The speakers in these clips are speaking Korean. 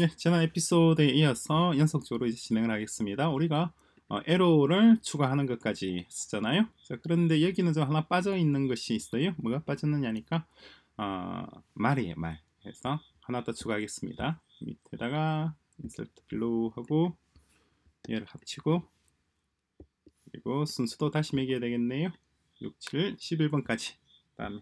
예, 지난 에피소드에 이어서 연속적으로 이제 진행을 하겠습니다. 우리가 어, 에로를 추가하는 것까지 쓰잖아요. 자, 그런데 여기는 좀 하나 빠져 있는 것이 있어요. 뭐가 빠졌느냐니까 어, 말이에요, 말. 해서 하나 더 추가하겠습니다. 밑에다가 인서트 블로우 하고 얘를 합치고 그리고 순수도 다시 매겨야 되겠네요. 6, 7, 11번까지. 그다음에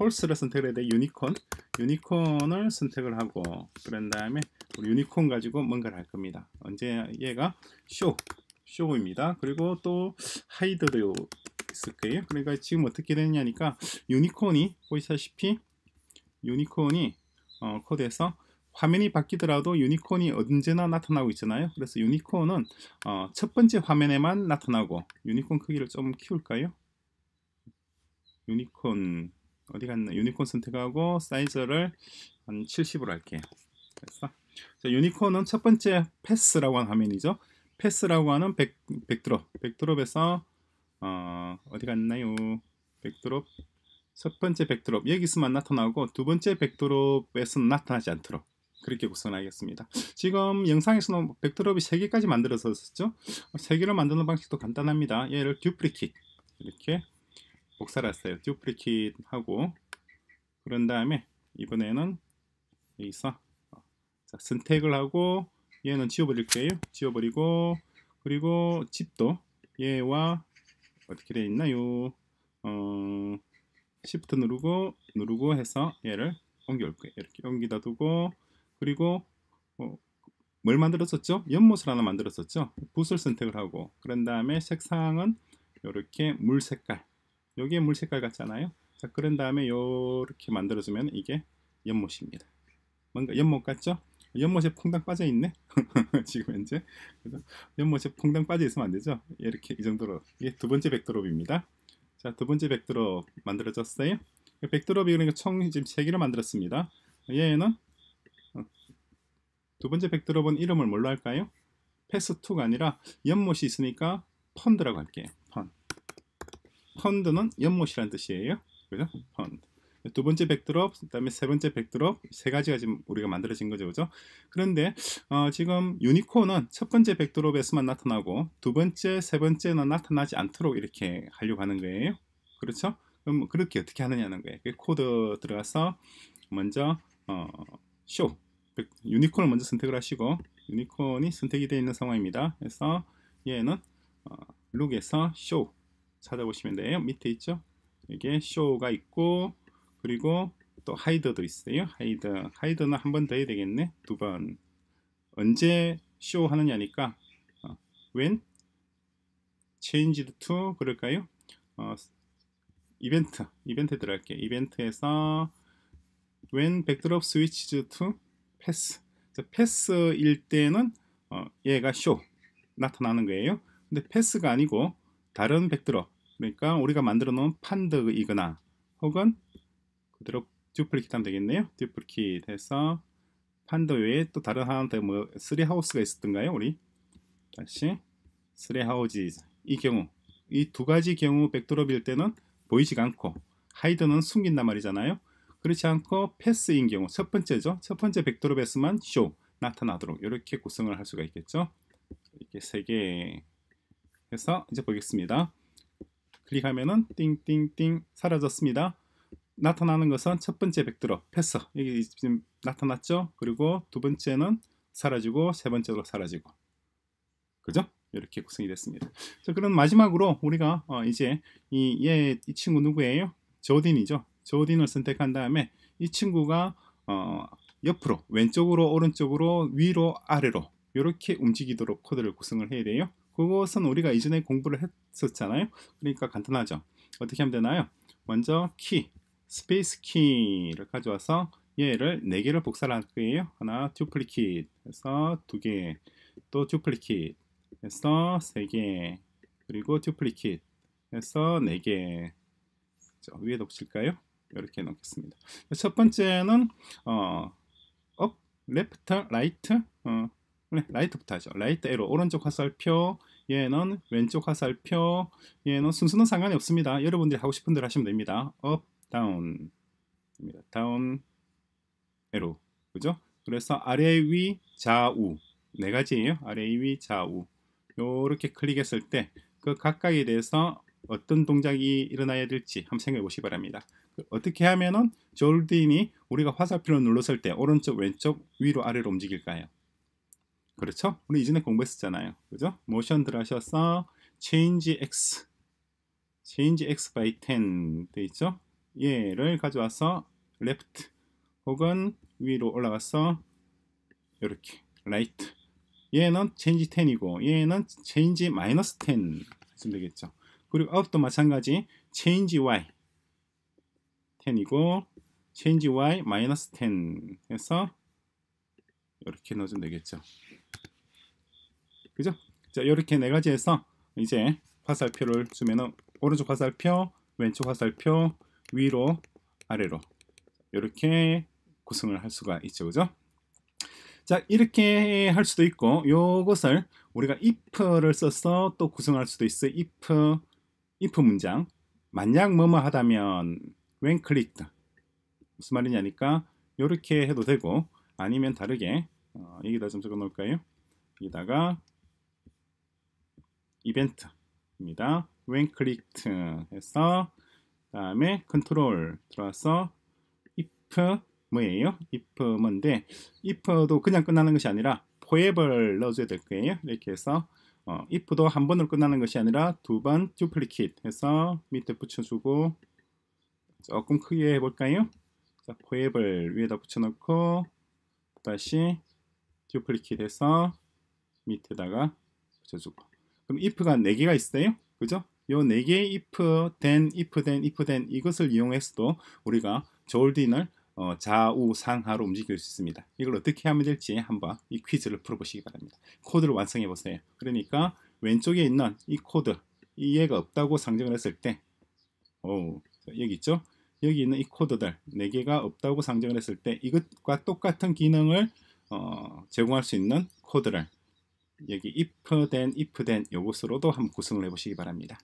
홀스를 선택해야 돼 유니콘. 유니콘을 선택을 하고 그런 다음에 우리 유니콘 가지고 뭔가를 할 겁니다. 언제 얘가 쇼 쇼입니다. 그리고 또 하이드도 있을 거예요. 그러니까 지금 어떻게 됐냐니까 유니콘이 보시다시피 유니콘이 어, 코드에서 화면이 바뀌더라도 유니콘이 언제나 나타나고 있잖아요. 그래서 유니콘은 어, 첫 번째 화면에만 나타나고 유니콘 크기를 좀 키울까요? 유니콘 어디 갔나 유니콘 선택하고 사이즈를 한 70으로 할게요 됐어? 자, 유니콘은 첫 번째 패스라고 하는 화면이죠 패스라고 하는 백, 백드롭 백드롭에서 어, 어디 갔나요 백드롭 첫 번째 백드롭 여기 있만 나타나고 두 번째 백드롭에서는 나타나지 않도록 그렇게 구성하겠습니다. 지금 영상에서는 백드롭이 3개까지 만들어졌었죠 3개로 만드는 방식도 간단합니다. 얘를 듀플리킷 이렇게 복사했어요. 듀플리킷 하고 그런 다음에 이번에는 여기 서 어, 자, 선택을 하고 얘는 지워버릴게요. 지워버리고 그리고 집도 얘와 어떻게 되어 있나요? 어, Shift 누르고 누르고 해서 얘를 옮겨올 게요 이렇게 옮기다 두고 그리고 어, 뭘 만들었었죠? 연못을 하나 만들었었죠? 붓을 선택을 하고 그런 다음에 색상은 이렇게 물 색깔 여기에 물 색깔 같잖아요 자 그런 다음에 이렇게 만들어주면 이게 연못입니다 뭔가 연못 같죠? 연못에 퐁당 빠져 있네 지금 현재 그래서 연못에 퐁당 빠져 있으면 안 되죠 이렇게 이 정도로 이게 두 번째 백드롭입니다 자두 번째 백드롭 만들어졌어요 백드롭이 그러니까 총 지금 세 개를 만들었습니다 얘는 어, 두 번째 백드롭은 이름을 뭘로 할까요? 패스2가 아니라 연못이 있으니까 펀드라고 할게요 펀드는 연못이라는 뜻이에요. 그죠? 펀드. 두 번째 백드롭, 그다음에 세 번째 백드롭 세 가지가 지금 우리가 만들어진 거죠, 그죠? 그런데 어, 지금 유니콘은 첫 번째 백드롭에서만 나타나고 두 번째, 세 번째는 나타나지 않도록 이렇게 하려고 하는 거예요. 그렇죠? 그럼 그렇게 어떻게 하느냐는 거예요. 코드 들어가서 먼저 어, 쇼 유니콘을 먼저 선택을 하시고 유니콘이 선택이 되어 있는 상황입니다. 그래서 얘는 어, 룩에서 쇼 찾아보시면 돼요. 밑에 있죠? 이게 s h 가 있고 그리고 또하이 d 도 있어요. 하이 d 하이 i 는한 번 더 해야 되겠네. 두 번. 언제 쇼 하느냐니까 어, when changed to 그럴까요? 어, 이벤트 이벤트 들어갈게 이벤트에서 when backdrop switches to pass 패스일 때는 어, 얘가 쇼 나타나는 거예요 근데 패스가 아니고 다른 백드롭 그러니까 우리가 만들어 놓은 판드이거나 혹은 그대로 듀플리킷 하면 되겠네요. 듀플리킷 해서 판드 외에 또 다른 하나 뭐 쓰리 하우스가 있었던가요? 우리 다시 쓰리 하우지 이 경우 이 두 가지 경우 백드롭일 때는 보이지가 않고 하이드는 숨긴단 말이잖아요. 그렇지 않고 패스인 경우 첫 번째죠. 첫 번째 백드롭에서만 쇼 나타나도록 이렇게 구성을 할 수가 있겠죠. 이렇게 세 개 해서 이제 보겠습니다. 클릭하면은 띵 띵띵 사라졌습니다. 나타나는 것은 첫 번째 백드롭 패스 여기 지금 나타났죠. 그리고 두 번째는 사라지고 세 번째로 사라지고 그죠? 이렇게 구성이 됐습니다. 자, 그럼 마지막으로 우리가 어 이제 이, 얘, 이 친구 누구예요? 조딘이죠. 조딘을 선택한 다음에 이 친구가 어 옆으로 왼쪽으로 오른쪽으로 위로 아래로 이렇게 움직이도록 코드를 구성을 해야 돼요. 그것은 우리가 이전에 공부를 했었잖아요. 그러니까 간단하죠. 어떻게 하면 되나요? 먼저 키, 스페이스 키를 가져와서 얘를 4개를 복사를 할 거예요. 하나, 듀플리킷 해서 2개, 또 듀플리킷 해서 3개, 그리고 듀플리킷 해서 4개 자, 위에 놓칠까요? 이렇게 놓겠습니다. 첫 번째는 어, 업, 레프트, 라이트, 어, 라이트부터 네, 하죠. 라이트 에로 오른쪽 화살표 얘는 왼쪽 화살표 얘는 순서는 상관이 없습니다. 여러분들이 하고 싶은 대로 하시면 됩니다. 업 다운 입니다. 다운 에로 그죠? 그래서 아래 위 좌우 네 가지예요. 아래 위 좌우 이렇게 클릭했을 때 그 각각에 대해서 어떤 동작이 일어나야 될지 한번 생각해 보시기 바랍니다. 그 어떻게 하면은 졸딘이 우리가 화살표를 눌렀을 때 오른쪽 왼쪽 위로 아래로 움직일까요? 그렇죠? 우리 이전에 공부했었잖아요. 그죠? 모션 들하셔서 change x change x by 10 돼 있죠? 얘를 가져와서 left 혹은 위로 올라가서 이렇게 right 얘는 change 10이고 얘는 change minus 10 하시면 되겠죠. 그리고 up도 마찬가지 change y 10이고 change y minus 10 해서 이렇게 넣어주면 되겠죠. 그죠? 자, 이렇게 네 가지에서 이제 화살표를 주면은 오른쪽 화살표, 왼쪽 화살표 위로 아래로 이렇게 구성을 할 수가 있죠. 그죠? 자, 이렇게 할 수도 있고 요것을 우리가 if를 써서 또 구성할 수도 있어. if if 문장. 만약 뭐뭐 하다면 when clicked 무슨 말이냐니까 이렇게 해도 되고 아니면 다르게 어, 여기다 좀 적어 놓을까요? 여기다가 이벤트입니다. when clicked 해서 다음에 컨트롤 들어와서 if 뭐예요? if 뭔데 if도 그냥 끝나는 것이 아니라 f o r e v e r 넣어줘야 될 거예요. 이렇게 해서 어, if도 한 번으로 끝나는 것이 아니라 두 번 duplicate 해서 밑에 붙여주고 조금 크게 해볼까요? 자, forever 위에다 붙여놓고 다시 duplicate 해서 밑에다가 붙여주고 그럼 if가 4개가 있어요. 그죠? 요 4개의 if, then, if, then, if, then 이것을 이용해서도 우리가 졸딘을 어, 좌우 상하로 움직일 수 있습니다. 이걸 어떻게 하면 될지 한번 이 퀴즈를 풀어보시기 바랍니다. 코드를 완성해 보세요. 그러니까 왼쪽에 있는 이 코드 이해가 없다고 상정을 했을 때 오, 여기 있죠? 여기 있는 이 코드들 4개가 없다고 상정을 했을 때 이것과 똑같은 기능을 어, 제공할 수 있는 코드를 여기 if then if then 요것으로도 한번 구성을 해보시기 바랍니다.